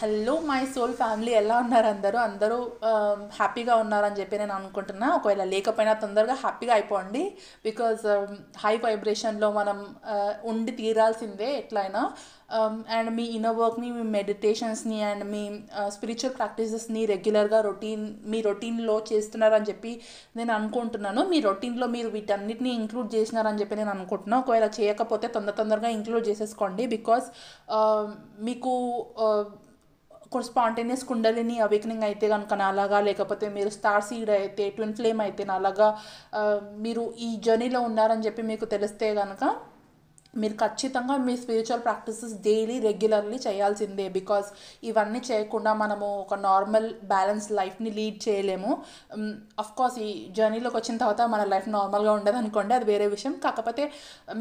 hello my soul family ఎలా ఉన్నారు అందరూ అందరూ హ్యాపీగా um, ఉన్నారని చెప్పి నేను అనుకుంటున్నా ఒకవేళ లేకపోయినా తొందరగా హ్యాపీగా అయిపోండి బికాజ్ హై వైబ్రేషన్లో మనం uh, ఉండి తీరాల్సిందే ఎట్లయినా అండ్ um, మీ ఇన్నర్ వర్క్ని మీ మెడిటేషన్స్ని అండ్ మీ స్పిరిచువల్ ప్రాక్టీసెస్ని రెగ్యులర్గా రొటీన్ మీ రొటీన్లో చేస్తున్నారని చెప్పి నేను అనుకుంటున్నాను మీ రొటీన్లో మీరు వీటన్నిటిని ఇంక్లూడ్ చేసినారని చెప్పి నేను అనుకుంటున్నాను ఒకవేళ చేయకపోతే తొందర తొందరగా ఇంక్లూడ్ చేసేసుకోండి బికాస్ um, మీకు uh, ఒక స్పాంటేనియస్ కుండలిని అవేకనింగ్ అయితే కనుక అలాగా లేకపోతే మీరు స్టార్ సీడ్ అయితే ట్విన్ ఫ్లేమ్ అయితే అలాగా మీరు ఈ జర్నీలో ఉన్నారని చెప్పి మీకు తెలిస్తే కనుక మీరు ఖచ్చితంగా మీ స్పిరిచువల్ ప్రాక్టీసెస్ డైలీ రెగ్యులర్లీ చేయాల్సిందే బికాస్ ఇవన్నీ చేయకుండా మనము ఒక నార్మల్ బ్యాలెన్స్ లైఫ్ని లీడ్ చేయలేము అఫ్ కోర్స్ ఈ జర్నీలోకి వచ్చిన తర్వాత మన లైఫ్ నార్మల్గా ఉండదు అనుకోండి అది వేరే విషయం కాకపోతే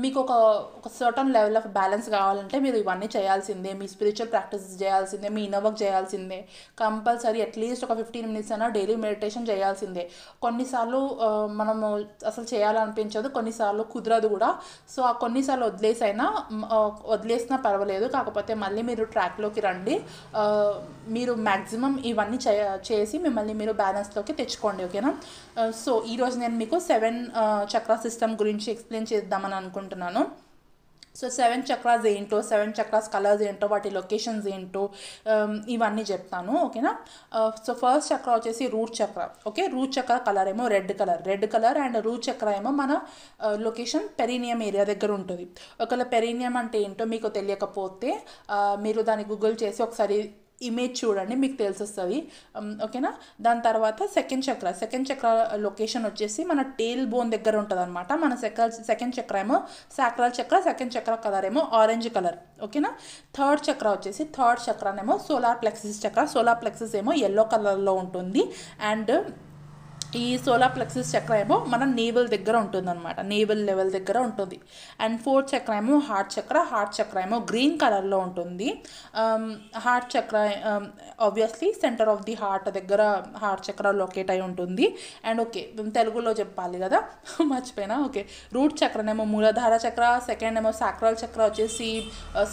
మీకు ఒక ఒక సర్టన్ లెవెల్ ఆఫ్ బ్యాలెన్స్ కావాలంటే మీరు ఇవన్నీ చేయాల్సిందే మీ స్పిరిచువల్ ప్రాక్టీసెస్ చేయాల్సిందే మీ ఇన్నోవర్క్ చేయాల్సిందే కంపల్సరీ అట్లీస్ట్ ఒక ఫిఫ్టీన్ మినిట్స్ అయినా డైలీ మెడిటేషన్ చేయాల్సిందే కొన్నిసార్లు మనము అసలు చేయాలనిపించదు కొన్నిసార్లు కుదరదు కూడా సో ఆ కొన్నిసార్లు వదిలే డేస్ అయినా వదిలేసినా పర్వాలేదు కాకపోతే మళ్ళీ మీరు ట్రాక్లోకి రండి మీరు మ్యాక్సిమం ఇవన్నీ చేసి మిమ్మల్ని మీరు బ్యాలెన్స్లోకి తెచ్చుకోండి ఓకేనా సో ఈరోజు నేను మీకు సెవెన్ చక్ర సిస్టమ్ గురించి ఎక్స్ప్లెయిన్ చేద్దామని అనుకుంటున్నాను సో సెవెన్ చక్రాస్ ఏంటో సెవెన్ చక్రాస్ కలర్స్ ఏంటో వాటి లొకేషన్స్ ఏంటో um, ఇవన్నీ చెప్తాను ఓకేనా సో ఫస్ట్ చక్ర వచ్చేసి root chakra okay root chakra colour ఏమో red colour red colour and root chakra ఏమో మన uh, లొకేషన్ పెరీనియం ఏరియా దగ్గర ఉంటుంది ఒకవేళ పెరీనియం అంటే ఏంటో మీకు తెలియకపోతే uh, మీరు దాన్ని గూగుల్ చేసి ఒకసారి ఇమేజ్ చూడండి మీకు తెలిసొస్తుంది ఓకేనా దాని తర్వాత సెకండ్ చక్ర సెకండ్ చక్ర లొకేషన్ వచ్చేసి మన టేల్ బోన్ దగ్గర ఉంటుంది అనమాట మన సెకల్ సెకండ్ చక్ర ఏమో సాక్రల్ చక్ర సెకండ్ చక్ర కలర్ ఏమో ఆరెంజ్ కలర్ ఓకేనా థర్డ్ చక్ర వచ్చేసి థర్డ్ చక్రనేమో సోలార్ ప్లెక్సిస్ చక్ర సోలార్ ప్లెక్సిస్ ఏమో ఎల్లో కలర్లో ఉంటుంది అండ్ ఈ సోలార్ ప్లెక్సస్ చక్ర ఏమో మన నేవల్ దగ్గర ఉంటుంది అనమాట నేవల్ లెవెల్ దగ్గర ఉంటుంది అండ్ ఫోర్త్ చక్ర ఏమో హార్ట్ చక్ర హార్ట్ చక్ర ఏమో గ్రీన్ కలర్లో ఉంటుంది heart chakra obviously centre of the heart దగ్గర హార్ట్ చక్ర లొకేట్ అయి ఉంటుంది అండ్ ఓకే తెలుగులో చెప్పాలి కదా మర్చిపోయినా ఓకే రూట్ చక్రనేమో మూలధార చక్ర సెకండ్ ఏమో సాక్రల్ చక్ర వచ్చేసి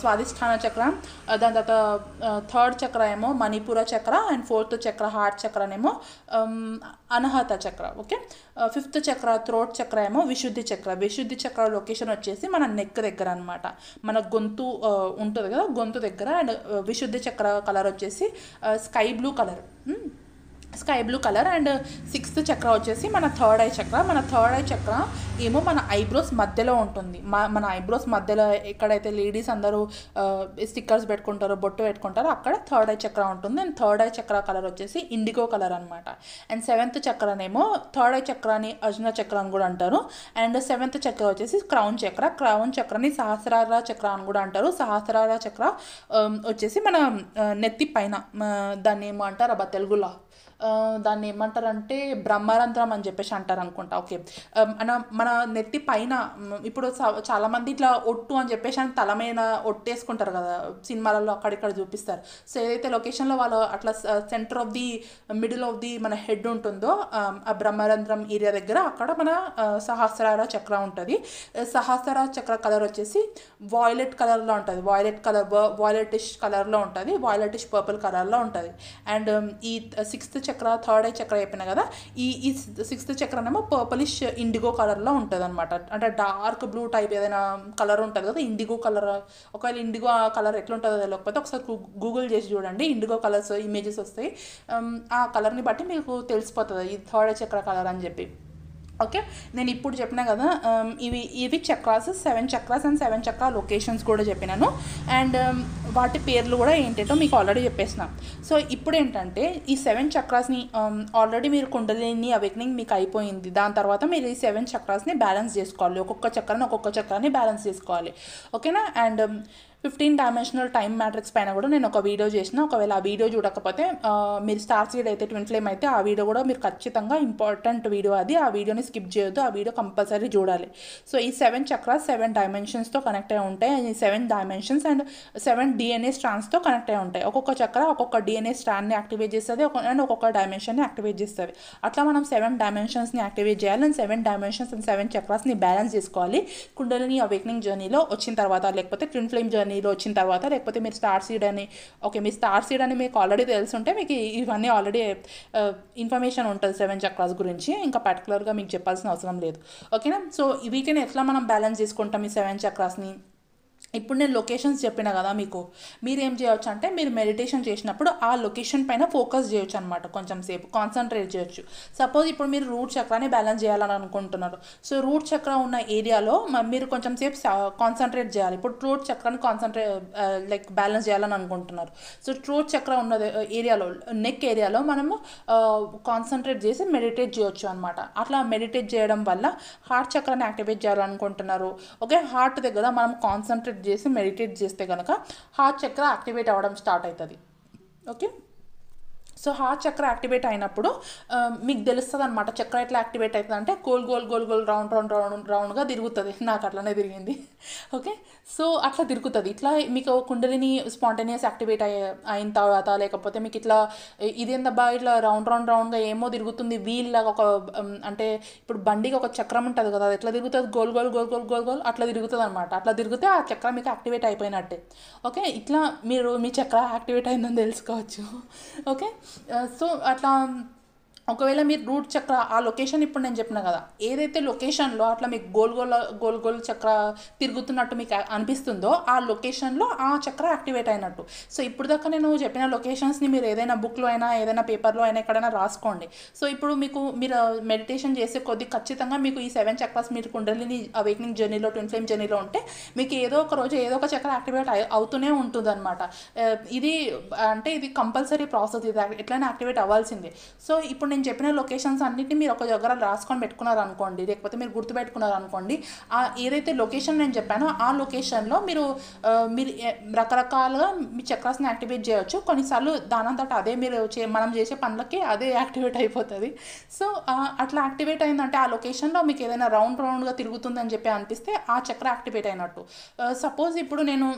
స్వాధిష్టాన చక్ర దాని తర్వాత థర్డ్ చక్ర ఏమో Manipura chakra and fourth chakra heart చక్రనేమో అనహ అనాహత చక్ర ఓకే ఫిఫ్త్ చక్ర థ్రోట్ చక్ర ఏమో విశుద్ధి చక్ర విశుద్ధి చక్ర లొకేషన్ వచ్చేసి మన నెక్ దగ్గర అనమాట మన గొంతు ఉంటుంది కదా గొంతు దగ్గర అండ్ విశుద్ధి చక్ర కలర్ వచ్చేసి sky blue colour sky blue colour and sixth chakra వచ్చేసి మన థర్డ్ ఐ చక్ర మన థర్డ్ ఐ చక్ర ఏమో మన ఐబ్రోస్ మధ్యలో ఉంటుంది మన ఐబ్రోస్ మధ్యలో ఎక్కడైతే లేడీస్ అందరూ స్టిక్కర్స్ పెట్టుకుంటారో బొట్టు పెట్టుకుంటారో అక్కడ థర్డ్ ఐ చక్ర ఉంటుంది and third eye chakra colour వచ్చేసి ఇండిగో కలర్ అనమాట అండ్ సెవెంత్ చక్రనేమో థర్డ్ ఐ చక్రాన్ని అర్జున చక్ర అని కూడా అంటారు అండ్ సెవెంత్ చక్ర వచ్చేసి క్రౌన్ చక్ర క్రౌన్ చక్రని సహస్రార చక్ర అని కూడా అంటారు సహస్రార చక్ర వచ్చేసి మన నెత్తి పైన దాన్ని ఏమో అంటారు అబ్బా తెలుగులో దాన్ని ఏమంటారంటే బ్రహ్మరంధ్రం అని చెప్పేసి అంటారు అనుకుంటా ఓకే మన మన నెత్తి పైన ఇప్పుడు చాలామంది ఇట్లా ఒట్టు అని చెప్పేసి అని తల మీద ఒట్టేసుకుంటారు కదా సినిమాలలో అక్కడిక్కడ చూపిస్తారు సో ఏదైతే లొకేషన్లో వాళ్ళు అట్లా centre of the middle of the మన హెడ్ ఉంటుందో ఆ బ్రహ్మరంధ్రం ఏరియా దగ్గర అక్కడ మన సహస్రార చక్ర ఉంటుంది సహస్ర చక్ర కలర్ వచ్చేసి వాయిలెట్ కలర్లో ఉంటుంది వాయిలెట్ కలర్ వాయిలెటిష్ కలర్లో ఉంటుంది వాయిలెటిష్ పర్పుల్ కలర్లో ఉంటుంది అండ్ ఈ సిక్స్త్ చక్ర థర్డ్ ఐ చక్ర చెప్పిన కదా ఈ ఈ సిక్స్త్ ఏమో పర్పలిష్ ఇండిగో కలర్లో ఉంటుంది అనమాట అంటే డార్క్ బ్లూ టైప్ ఏదైనా కలర్ ఉంటుంది కదా ఇండిగో కలర్ ఒకవేళ ఇండిగో కలర్ ఎట్లా ఉంటుందో తెలియకపోతే ఒకసారి గూగుల్ చేసి చూడండి ఇండిగో కలర్స్ ఇమేజెస్ వస్తాయి ఆ కలర్ని బట్టి మీకు తెలిసిపోతుంది ఈ థర్డ్ చక్ర కలర్ అని చెప్పి ఓకే నేను ఇప్పుడు చెప్పినా కదా um, ఇవి ఇవి chakras seven chakras and seven chakra locations కూడా చెప్పినాను అండ్ um, వాటి పేర్లు కూడా ఏంటంటో మీకు ఆల్రెడీ చెప్పేసిన సో ఇప్పుడు ఏంటంటే ఈ సెవెన్ చక్రాస్ని ఆల్రెడీ um, మీరు కుండలిని అవేకనింగ్ మీకు అయిపోయింది దాని తర్వాత మీరు ఈ సెవెన్ చక్రాస్ని బ్యాలెన్స్ చేసుకోవాలి ఒక్కొక్క చక్రాన్ని ఒక్కొక్క చక్రాన్ని బ్యాలెన్స్ చేసుకోవాలి ఓకేనా and fifteen dimensional time matrix పైన కూడా నేను ఒక వీడియో చేసిన ఒకవేళ ఆ వీడియో చూడకపోతే మీరు స్టార్ సీడ్ అయితే ట్విన్ ఫ్లేమ్ అయితే ఆ వీడియో కూడా మీరు ఖచ్చితంగా ఇంపార్టెంట్ వీడియో అది ఆ వీడియోని స్కిప్ చేయొద్దు ఆ వీడియో కంపల్సరీ చూడాలి సో ఈ సెవెన్ చక్రాస్ సెవెన్ డైమెన్షన్స్తో కనెక్ట్ అయి ఉంటాయి అండ్ ఈ seven dimensions and seven DNA స్ట్రాండ్స్తో కనెక్ట్ అయి ఉంటాయి ఒక్కొక్క చక్ర ఒక్కొక్క డిఎన్ఏ స్ట్రాండ్ని యాక్టివేట్ చేస్తుంది అండ్ ఒక్కొక్క డైమెన్షన్ని యాక్టివేట్ చేస్తుంది అట్లా మనం సెవెన్ డైమెన్షన్స్ని యాక్టివేట్ చేయాలి and seven dimensions and seven చక్రాస్ని బ్యాలెన్స్ చేసుకోవాలి కుండలిని అవేకనింగ్ జర్నీలో వచ్చిన తర్వాత లేకపోతే ట్విన్ ఫ్లేమ్ జర్నీ ఇది వచ్చిన తర్వాత లేకపోతే మీరు స్టార్ సీడ్ అని ఓకే మీ స్టార్ సీడ్ అని మీకు ఆల్రెడీ తెలుసుంటే మీకు ఇవన్నీ ఆల్రెడీ ఇన్ఫర్మేషన్ ఉంటుంది సెవెన్ చక్రాస్ గురించి ఇంకా పర్టికులర్గా మీకు చెప్పాల్సిన అవసరం లేదు ఓకేనా సో వీటిని ఎట్లా మనం బ్యాలెన్స్ చేసుకుంటాం ఈ సెవెన్ చక్రాస్ని ఇప్పుడు నేను లొకేషన్స్ చెప్పిన కదా మీకు మీరు ఏం చేయవచ్చు అంటే మీరు మెడిటేషన్ చేసినప్పుడు ఆ లొకేషన్ పైన ఫోకస్ చేయొచ్చు అనమాట కొంచెం సేపు కాన్సన్ట్రేట్ చేయొచ్చు సపోజ్ ఇప్పుడు మీరు రూట్ చక్రాన్ని బ్యాలెన్స్ చేయాలని అనుకుంటున్నారు సో రూట్ చక్ర ఉన్న ఏరియాలో మీరు కొంచెం సేపు కాన్సన్ట్రేట్ చేయాలి ఇప్పుడు రూట్ చక్రాన్ని కాన్సన్ట్రేట్ లైక్ బ్యాలెన్స్ చేయాలని అనుకుంటున్నారు సో రూట్ చక్ర ఉన్న ఏరియాలో నెక్ ఏరియాలో మనము కాన్సన్ట్రేట్ చేసి మెడిటేట్ చేయొచ్చు అనమాట అట్లా మెడిటేట్ చేయడం వల్ల హార్ట్ చక్రాన్ని యాక్టివేట్ చేయాలనుకుంటున్నారు ఓకే హార్ట్ దగ్గర మనం కాన్సన్ట్రేట్ చేసి మెడిటేట్ చేస్తే కనుక హార్ట్ చక్ర యాక్టివేట్ అవ్వడం స్టార్ట్ అవుతుంది okay so heart chakra activate అయినప్పుడు మీకు తెలుస్తుంది అనమాట చక్ర ఎట్లా యాక్టివేట్ అవుతుంది అంటే గోల్ గోల్ గోల్ గోల్ రౌండ్ రౌండ్ రౌండ్ రౌండ్గా తిరుగుతుంది నాకు అట్లనే తిరిగింది ఓకే సో అట్లా తిరుగుతుంది ఇట్లా మీకు కుండలిని స్పాంటేనియస్ యాక్టివేట్ అయ్యే అయిన తర్వాత లేకపోతే మీకు ఇట్లా ఇదేందబ్బా ఇట్లా రౌండ్ రౌండ్ రౌండ్గా ఏమో తిరుగుతుంది వీల్ లాగా ఒక అంటే ఇప్పుడు బండికి ఒక చక్రం ఉంటుంది కదా అది ఎట్లా తిరుగుతుంది గోల్ గోల్ గోల్ గోల్ గోల్ గోల్ అట్లా తిరుగుతుంది అనమాట అట్లా తిరిగితే ఆ చక్రం మీకు యాక్టివేట్ అయిపోయినట్టే ఓకే ఇట్లా మీరు మీ చక్ర యాక్టివేట్ అయిందని తెలుసుకోవచ్చు ఓకే uh, so atlan ఒకవేళ మీరు రూట్ చక్ర ఆ లొకేషన్ ఇప్పుడు నేను చెప్పిన కదా ఏదైతే లొకేషన్లో అట్లా మీకు గోల్ గోల్ గోల్ గోల్ చక్ర తిరుగుతున్నట్టు మీకు అనిపిస్తుందో ఆ లొకేషన్లో ఆ చక్ర యాక్టివేట్ అయినట్టు సో ఇప్పుడు దాకా నేను చెప్పిన లొకేషన్స్ని మీరు ఏదైనా బుక్లో అయినా ఏదైనా పేపర్లో అయినా ఎక్కడైనా రాసుకోండి సో ఇప్పుడు మీకు మీరు మెడిటేషన్ చేసే కొద్ది ఖచ్చితంగా మీకు ఈ సెవెన్ చక్రస్ మీరు కుండలిని అవేకనింగ్ జర్నీలో ట్విన్ ఫ్లేమ్ జర్నీలో ఉంటే మీకు ఏదో ఒక రోజు ఏదో ఒక చక్ర యాక్టివేట్ అవుతూనే ఉంటుందన్నమాట ఇది అంటే ఇది కంపల్సరీ ప్రాసెస్ ఇది ఎట్లయినా యాక్టివేట్ అవ్వాల్సిందే సో ఇప్పుడు నేను చెప్పిన లొకేషన్స్ అన్నిటిని మీరు ఒక దగ్గర రాసుకొని పెట్టుకున్నారు అనుకోండి లేకపోతే మీరు గుర్తుపెట్టుకున్నారనుకోండి అనుకోండి ఆ ఏదైతే లొకేషన్ నేను చెప్పానో ఆ లొకేషన్లో మీరు మీరు రకరకాలుగా మీ చక్రాస్ని యాక్టివేట్ చేయవచ్చు కొన్నిసార్లు దానంతట అదే మీరు చే మనం చేసే పనులకి అదే యాక్టివేట్ అయిపోతుంది సో అట్లా యాక్టివేట్ అయిందంటే ఆ లొకేషన్లో మీకు ఏదైనా రౌండ్ రౌండ్గా తిరుగుతుందని చెప్పి అనిపిస్తే ఆ చక్ర యాక్టివేట్ అయినట్టు సపోజ్ ఇప్పుడు నేను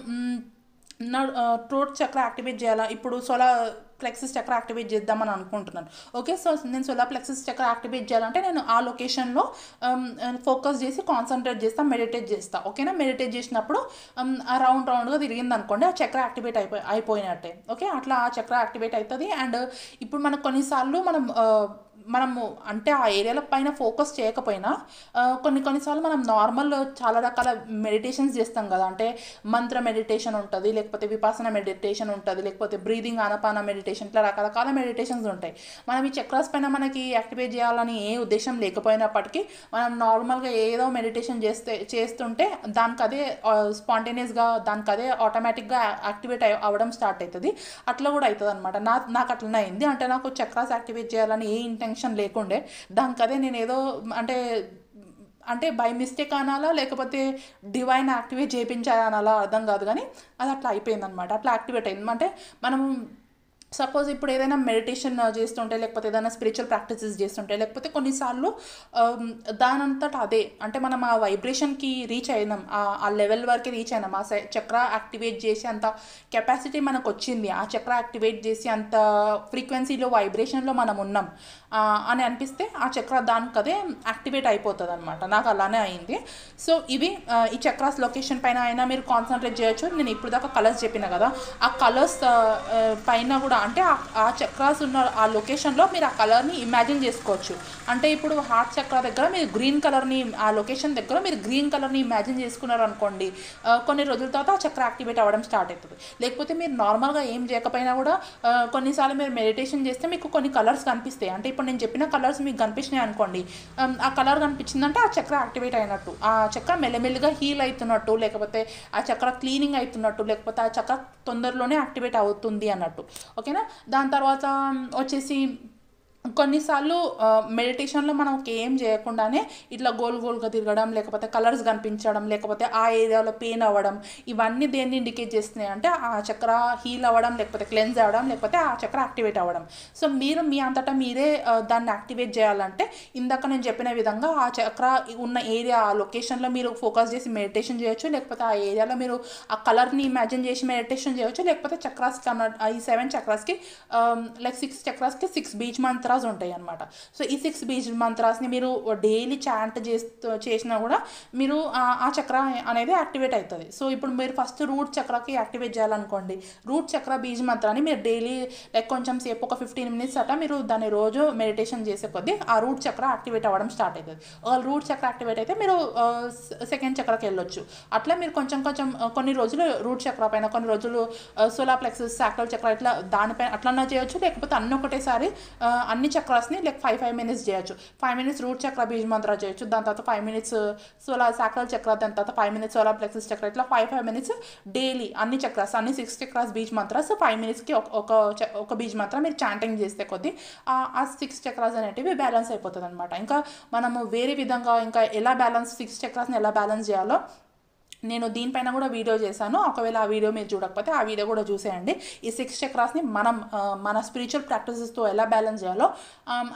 నా ట్రోట్ చక్ర యాక్టివేట్ చేయాలా ఇప్పుడు సోలార్ ప్లెక్సిస్ చక్ర యాక్టివేట్ చేద్దామని అనుకుంటున్నాను ఓకే సో నేను సోలార్ ప్లెక్సిస్ చక్ర యాక్టివేట్ చేయాలంటే నేను ఆ లొకేషన్లో ఫోకస్ um, uh, చేసి కాన్సన్ట్రేట్ చేస్తాను మెడిటేట్ చేస్తాను ఓకేనా మెడిటేట్ చేసినప్పుడు రౌండ్ um, రౌండ్గా తిరిగింది అనుకోండి ఆ చక్ర యాక్టివేట్ అయిపోయి అయిపోయినట్టే ఓకే అట్లా ఆ చక్ర యాక్టివేట్ అవుతుంది అండ్ ఇప్పుడు మనకు కొన్నిసార్లు మనం uh, మనము అంటే ఆ ఏరియాల పైన ఫోకస్ చేయకపోయినా కొన్ని కొన్నిసార్లు మనం నార్మల్ చాలా రకాల మెడిటేషన్స్ చేస్తాం కదా అంటే మంత్ర మెడిటేషన్ ఉంటుంది లేకపోతే విపాసన మెడిటేషన్ ఉంటుంది లేకపోతే బ్రీదింగ్ ఆనపాన మెడిటేషన్ ఇట్లా రకరకాల మెడిటేషన్స్ ఉంటాయి మనం ఈ చక్రాస్ పైన మనకి యాక్టివేట్ చేయాలని ఏ ఉద్దేశం లేకపోయినప్పటికీ మనం నార్మల్గా ఏదో మెడిటేషన్ చేస్తే చేస్తుంటే దానికి అదే స్పాంటేనియస్గా దానికి అదే ఆటోమేటిక్గా యాక్టివేట్ అవ్వడం స్టార్ట్ అవుతుంది అట్లా కూడా అవుతుంది అనమాట నా నాకు అట్లనే అయింది అంటే నాకు చక్రాస్ యాక్టివేట్ చేయాలని ఏ ఇంటెన్షన్ కనెక్షన్ లేకుండే దానికి అదే నేను ఏదో అంటే అంటే బై మిస్టేక్ అనాలా లేకపోతే డివైన్ యాక్టివేట్ చేయించాలా అర్థం కాదు కానీ అది అట్లా అయిపోయిందనమాట అట్లా యాక్టివేట్ అయింది అంటే మనం సపోజ్ ఇప్పుడు ఏదైనా మెడిటేషన్ చేస్తుంటే లేకపోతే ఏదైనా స్పిరిచువల్ ప్రాక్టీసెస్ చేస్తుంటే లేకపోతే కొన్నిసార్లు దానంతట అదే అంటే మనం ఆ వైబ్రేషన్కి రీచ్ అయినాం ఆ లెవెల్ వరకు రీచ్ అయినాం ఆ చక్ర యాక్టివేట్ చేసి అంత కెపాసిటీ మనకు వచ్చింది ఆ చక్ర యాక్టివేట్ చేసి అంత ఫ్రీక్వెన్సీలో వైబ్రేషన్లో మనం ఉన్నాం అని అనిపిస్తే ఆ చక్ర దానికదే యాక్టివేట్ అయిపోతుంది అనమాట నాకు అలానే అయింది సో ఇవి ఈ చక్రాస్ లొకేషన్ పైన అయినా మీరు కాన్సన్ట్రేట్ చేయొచ్చు నేను ఇప్పుడు దాకా కలర్స్ చెప్పిన కదా ఆ కలర్స్ పైన కూడా అంతా అంటే ఆ చక్రాస్ ఉన్న ఆ లొకేషన్లో మీరు ఆ కలర్ని ఇమాజిన్ చేసుకోవచ్చు అంటే ఇప్పుడు హార్ట్ చక్ర దగ్గర మీరు గ్రీన్ కలర్ని ఆ లొకేషన్ దగ్గర మీరు గ్రీన్ కలర్ని ఇమాజిన్ చేసుకున్నారు అనుకోండి కొన్ని రోజుల తర్వాత ఆ చక్ర యాక్టివేట్ అవ్వడం స్టార్ట్ అవుతుంది లేకపోతే మీరు నార్మల్గా ఏం చేయకపోయినా కూడా కొన్నిసార్లు మీరు మెడిటేషన్ చేస్తే మీకు కొన్ని కలర్స్ కనిపిస్తాయి అంటే ఇప్పుడు నేను చెప్పిన కలర్స్ మీకు కనిపించినాయి అనుకోండి ఆ కలర్ కనిపించిందంటే ఆ చక్ర యాక్టివేట్ అయినట్టు ఆ చక్ర మెల్లమెల్లిగా హీల్ అవుతున్నట్టు లేకపోతే ఆ చక్ర క్లీనింగ్ అవుతున్నట్టు లేకపోతే ఆ చక్ర తొందరలోనే యాక్టివేట్ అవుతుంది అన్నట్టు ఓకే ఓకేనా దాని తర్వాత వచ్చేసి కొన్నిసార్లు మెడిటేషన్లో మనం ఏం చేయకుండానే ఇట్లా గోల్ గోల్గా తిరగడం లేకపోతే కలర్స్ కనిపించడం లేకపోతే ఆ ఏరియాలో పెయిన్ అవ్వడం ఇవన్నీ దేన్ని ఇండికేట్ చేస్తున్నాయి అంటే ఆ చక్ర హీల్ అవ్వడం లేకపోతే క్లెన్స్ అవ్వడం లేకపోతే ఆ చక్ర యాక్టివేట్ అవ్వడం సో మీరు మీ అంతటా మీరే దాన్ని యాక్టివేట్ చేయాలంటే ఇందాక నేను చెప్పిన విధంగా ఆ చక్ర ఉన్న ఏరియా ఆ లొకేషన్లో మీరు ఫోకస్ చేసి మెడిటేషన్ చేయొచ్చు లేకపోతే ఆ ఏరియాలో మీరు ఆ కలర్ని ఇమాజిన్ చేసి మెడిటేషన్ చేయొచ్చు లేకపోతే చక్రాస్కి అన్న ఈ సెవెన్ చక్రాస్కి లైక్ సిక్స్ చక్రాస్కి సిక్స్ బీచ్ మంత్ర మంత్రాస్ ఉంటాయి అనమాట సో ఈ సిక్స్ బీజ్ మంత్రాస్ని మీరు డైలీ చాంట్ చేస్తూ చేసినా కూడా మీరు ఆ చక్ర అనేది యాక్టివేట్ అవుతుంది సో ఇప్పుడు మీరు ఫస్ట్ రూట్ చక్రకి యాక్టివేట్ చేయాలనుకోండి రూట్ చక్ర బీజ్ మంత్రాన్ని మీరు డైలీ లైక్ కొంచెం సేపు ఒక ఫిఫ్టీన్ మినిట్స్ అట్లా మీరు దాన్ని రోజు మెడిటేషన్ చేసే కొద్దీ ఆ రూట్ చక్ర యాక్టివేట్ అవ్వడం స్టార్ట్ అవుతుంది ఒకవేళ రూట్ చక్ర యాక్టివేట్ అయితే మీరు సెకండ్ చక్రకి వెళ్ళొచ్చు అట్లా మీరు కొంచెం కొంచెం కొన్ని రోజులు రూట్ చక్ర పైన కొన్ని రోజులు సోలాప్లెక్సెస్ సాక్రల్ చక్ర ఇట్లా దానిపైన అట్లన్నా చేయొచ్చు లేకపోతే అన్నొకటేసారి ఒకటేసారి అన్ని అన్ని చక్రాస్ని లైక్ ఫైవ్ ఫైవ్ మినిట్స్ చేయొచ్చు five minutes root chakra beej mantra చేయొచ్చు దాని తర్వాత ఫైవ్ మినిట్స్ సోలార్ సాక్రల్ చక్ర దాని తర్వాత five minutes solar plexus chakra ఇట్లా ఫైవ్ ఫైవ్ మినిట్స్ డైలీ అన్ని చక్రాస్ అన్ని సిక్స్ చక్రాస్ బీజ్ మంత్రాస్ ఫైవ్ మినిట్స్కి ఒక ఒక బీజ్ మాత్రం మీరు చాంటింగ్ చేస్తే కొద్ది ఆ సిక్స్ చక్రాస్ అనేటివి బ్యాలెన్స్ అయిపోతుంది అనమాట ఇంకా మనము వేరే విధంగా ఇంకా ఎలా బ్యాలెన్స్ సిక్స్ చక్రాస్ని ఎలా బ్యాలెన్స్ చేయాలో నేను దీనిపైన కూడా వీడియో చేశాను ఒకవేళ ఆ వీడియో మీరు చూడకపోతే ఆ వీడియో కూడా చూసేయండి ఈ సిక్స్ చక్రాస్ని మనం మన స్పిరిచువల్ ప్రాక్టీసెస్తో ఎలా బ్యాలెన్స్ చేయాలో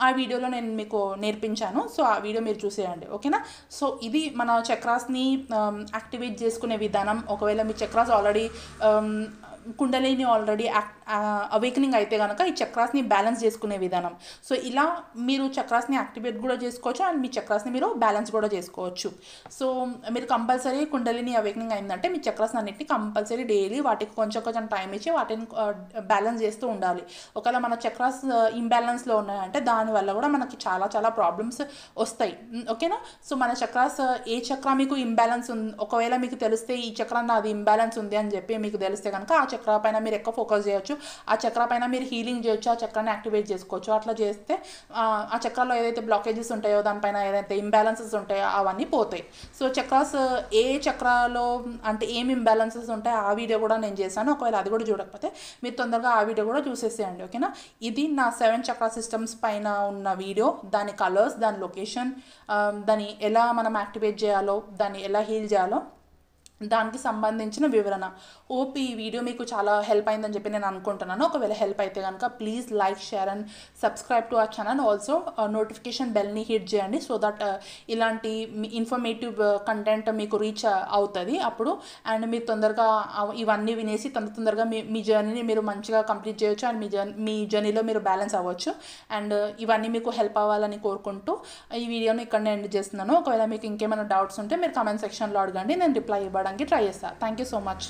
ఆ వీడియోలో నేను మీకు నేర్పించాను సో ఆ వీడియో మీరు చూసేయండి ఓకేనా సో ఇది మన చక్రాస్ని యాక్టివేట్ చేసుకునే విధానం ఒకవేళ మీ chakras already kundalini already awakening అయితే కనుక ఈ చక్రాస్ని బ్యాలెన్స్ చేసుకునే విధానం సో ఇలా మీరు చక్రాస్ని యాక్టివేట్ కూడా చేసుకోవచ్చు అండ్ మీ చక్రాస్ని మీరు బ్యాలెన్స్ కూడా చేసుకోవచ్చు సో మీరు కంపల్సరీ కుండలిని అవేకనింగ్ అయిందంటే మీ చక్రాస్ అన్నిటిని కంపల్సరీ డైలీ వాటికి కొంచెం కొంచెం టైం ఇచ్చి వాటిని బ్యాలెన్స్ చేస్తూ ఉండాలి ఒకవేళ మన చక్రాస్ ఇంబ్యాలెన్స్లో ఉన్నాయంటే దానివల్ల కూడా మనకి చాలా చాలా ప్రాబ్లమ్స్ వస్తాయి ఓకేనా సో మన చక్రాస్ ఏ చక్ర మీకు ఇంబ్యాలెన్స్ ఉంది ఒకవేళ మీకు తెలిస్తే ఈ చక్రం నాది ఇంబ్యాలెన్స్ ఉంది అని చెప్పి మీకు తెలిస్తే కనుక ఆ చక్ర పైన మీరు ఎక్కువ ఫోకస్ చేయొచ్చు ఆ చక్ర పైన మీరు హీలింగ్ చేయొచ్చు ఆ చక్రాన్ని యాక్టివేట్ చేసుకోవచ్చు అట్లా చేస్తే ఆ చక్రాల్లో ఏదైతే బ్లాకేజెస్ ఉంటాయో దానిపైన ఏదైతే ఇంబ్యాలెన్సెస్ ఉంటాయో అవన్నీ పోతాయి సో చక్రాస్ ఏ చక్రాలో అంటే ఏం ఇంబ్యాలెన్సెస్ ఉంటాయో ఆ వీడియో కూడా నేను చేశాను ఒకవేళ అది కూడా చూడకపోతే మీరు తొందరగా ఆ వీడియో కూడా చూసేసేయండి ఓకేనా ఇది నా సెవెన్ చక్ర సిస్టమ్స్ పైన ఉన్న వీడియో దాని కలర్స్ దాని లొకేషన్ దాన్ని ఎలా మనం యాక్టివేట్ చేయాలో దాన్ని ఎలా హీల్ చేయాలో దానికి సంబంధించిన వివరణ ఓప్ ఈ వీడియో మీకు చాలా హెల్ప్ అయిందని చెప్పి నేను అనుకుంటున్నాను ఒకవేళ హెల్ప్ అయితే కనుక please like share and subscribe to our channel also notification బెల్ని హిట్ చేయండి సో దట్ ఇలాంటి ఇన్ఫర్మేటివ్ కంటెంట్ మీకు రీచ్ అవుతుంది అప్పుడు అండ్ మీరు తొందరగా ఇవన్నీ వినేసి తొందర తొందరగా మీ మీ జర్నీని మీరు మంచిగా కంప్లీట్ చేయొచ్చు అండ్ మీ జర్నీ మీ జర్నీలో మీరు బ్యాలెన్స్ అవ్వచ్చు అండ్ ఇవన్నీ మీకు హెల్ప్ అవ్వాలని కోరుకుంటూ ఈ వీడియోని ఇక్కడ ఎండ్ చేస్తున్నాను ఒకవేళ మీకు ఇంకేమైనా డౌట్స్ ఉంటే మీరు కమెంట్ సెక్షన్లో అడగండి నేను రిప్లై ఇవ్వడానికి చేసుకోవడానికి ట్రై చేస్తాను థ్యాంక్ యూ సో మచ్